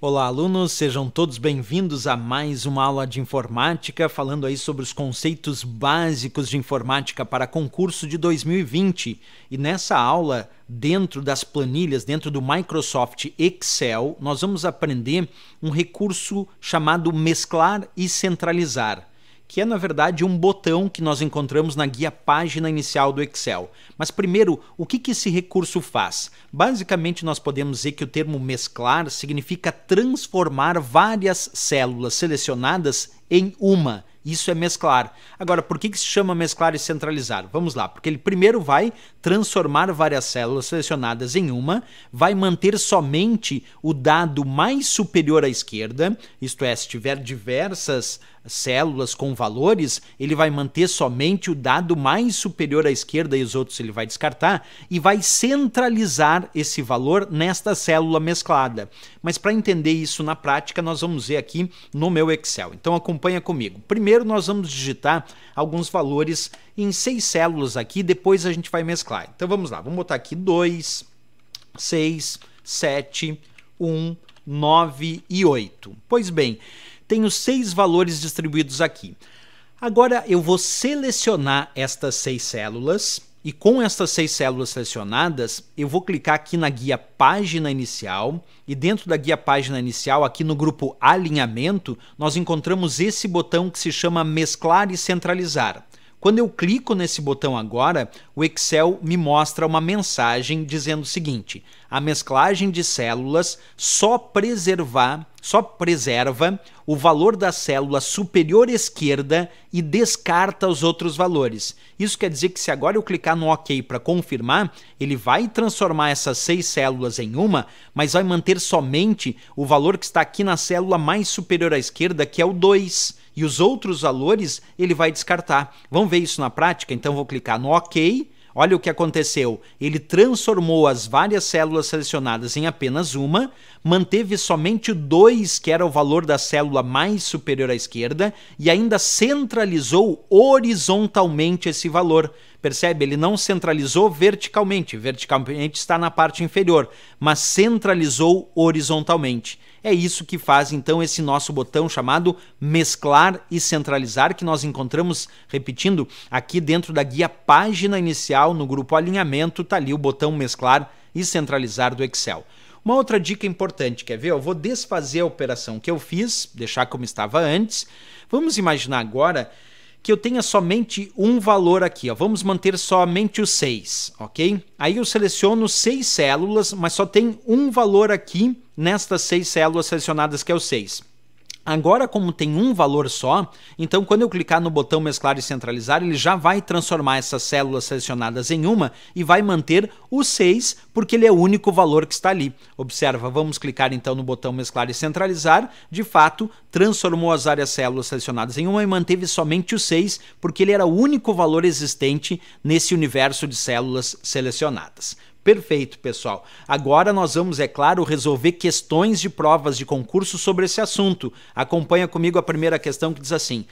Olá, alunos, sejam todos bem-vindos a mais uma aula de informática, falando aí sobre os conceitos básicos de informática para concurso de 2020. E nessa aula, dentro das planilhas, dentro do Microsoft Excel, nós vamos aprender um recurso chamado mesclar e centralizar que é na verdade um botão que nós encontramos na guia página inicial do Excel. Mas primeiro, o que, que esse recurso faz? Basicamente, nós podemos dizer que o termo mesclar significa transformar várias células selecionadas em uma. Isso é mesclar. Agora, por que, que se chama mesclar e centralizar? Vamos lá, porque ele primeiro vai transformar várias células selecionadas em uma, vai manter somente o dado mais superior à esquerda, isto é, se tiver diversas células com valores, ele vai manter somente o dado mais superior à esquerda e os outros ele vai descartar e vai centralizar esse valor nesta célula mesclada. Mas para entender isso na prática, nós vamos ver aqui no meu Excel. Então acompanha comigo. Primeiro nós vamos digitar alguns valores em seis células aqui, depois a gente vai mesclar. Então vamos lá, vamos botar aqui 2, 6, 7, 1, 9 e 8. Pois bem, tenho seis valores distribuídos aqui. Agora eu vou selecionar estas seis células e com estas seis células selecionadas, eu vou clicar aqui na guia página inicial e dentro da guia página inicial, aqui no grupo alinhamento, nós encontramos esse botão que se chama mesclar e centralizar. Quando eu clico nesse botão agora, o Excel me mostra uma mensagem dizendo o seguinte: a mesclagem de células só preservar só preserva o valor da célula superior esquerda e descarta os outros valores. Isso quer dizer que se agora eu clicar no OK para confirmar, ele vai transformar essas seis células em uma, mas vai manter somente o valor que está aqui na célula mais superior à esquerda, que é o 2. E os outros valores ele vai descartar. Vamos ver isso na prática? Então vou clicar no OK Olha o que aconteceu. Ele transformou as várias células selecionadas em apenas uma, manteve somente dois que era o valor da célula mais superior à esquerda, e ainda centralizou horizontalmente esse valor, Percebe? Ele não centralizou verticalmente. Verticalmente está na parte inferior, mas centralizou horizontalmente. É isso que faz então esse nosso botão chamado mesclar e centralizar que nós encontramos, repetindo, aqui dentro da guia página inicial, no grupo alinhamento, está ali o botão mesclar e centralizar do Excel. Uma outra dica importante, quer ver? Eu vou desfazer a operação que eu fiz, deixar como estava antes. Vamos imaginar agora que eu tenha somente um valor aqui. Ó. Vamos manter somente o 6, ok? Aí eu seleciono seis células, mas só tem um valor aqui nestas seis células selecionadas, que é o 6. Agora, como tem um valor só, então quando eu clicar no botão mesclar e centralizar, ele já vai transformar essas células selecionadas em uma e vai manter o 6, porque ele é o único valor que está ali. Observa, vamos clicar então no botão mesclar e centralizar. De fato, transformou as áreas células selecionadas em uma e manteve somente o 6, porque ele era o único valor existente nesse universo de células selecionadas. Perfeito, pessoal. Agora nós vamos, é claro, resolver questões de provas de concurso sobre esse assunto. Acompanha comigo a primeira questão que diz assim: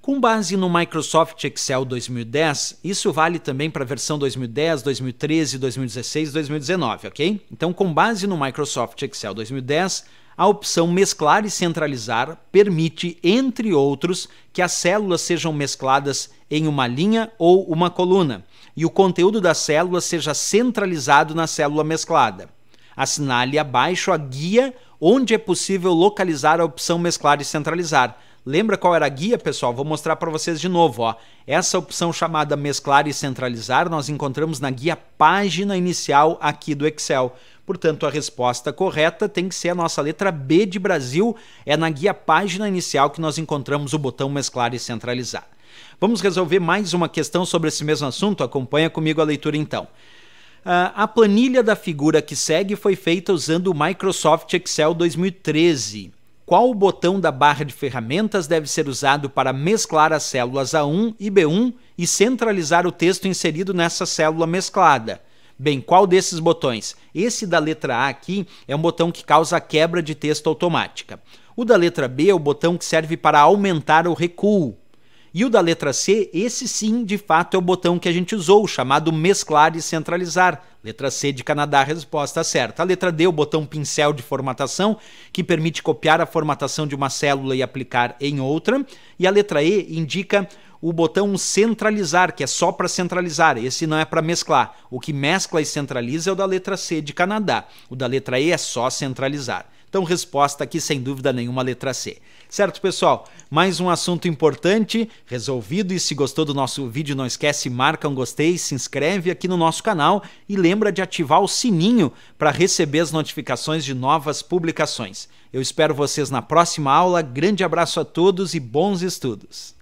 com base no Microsoft Excel 2010, isso vale também para a versão 2010, 2013, 2016, 2019, ok? Então, com base no Microsoft Excel 2010, a opção mesclar e centralizar permite, entre outros, que as células sejam mescladas em uma linha ou uma coluna e o conteúdo da célula seja centralizado na célula mesclada. Assinale abaixo a guia onde é possível localizar a opção mesclar e centralizar. Lembra qual era a guia, pessoal? Vou mostrar para vocês de novo. Ó. Essa opção chamada mesclar e centralizar nós encontramos na guia página inicial aqui do Excel. Portanto, a resposta correta tem que ser a nossa letra B de Brasil. É na guia página inicial que nós encontramos o botão mesclar e centralizar. Vamos resolver mais uma questão sobre esse mesmo assunto? Acompanha comigo a leitura então. Uh, a planilha da figura que segue foi feita usando o Microsoft Excel 2013. Qual o botão da barra de ferramentas deve ser usado para mesclar as células A1 e B1 e centralizar o texto inserido nessa célula mesclada? Bem, qual desses botões? Esse da letra A aqui é um botão que causa a quebra de texto automática. O da letra B é o botão que serve para aumentar o recuo. E o da letra C, esse sim, de fato, é o botão que a gente usou, chamado mesclar e centralizar. Letra C de Canadá, resposta certa. A letra D, é o botão pincel de formatação, que permite copiar a formatação de uma célula e aplicar em outra. E a letra E indica o botão centralizar, que é só para centralizar, esse não é para mesclar. O que mescla e centraliza é o da letra C de Canadá. O da letra E é só centralizar. Então, resposta aqui, sem dúvida nenhuma, letra C. Certo, pessoal? Mais um assunto importante resolvido. E se gostou do nosso vídeo, não esquece, marca um gostei, se inscreve aqui no nosso canal e lembra de ativar o sininho para receber as notificações de novas publicações. Eu espero vocês na próxima aula. Grande abraço a todos e bons estudos!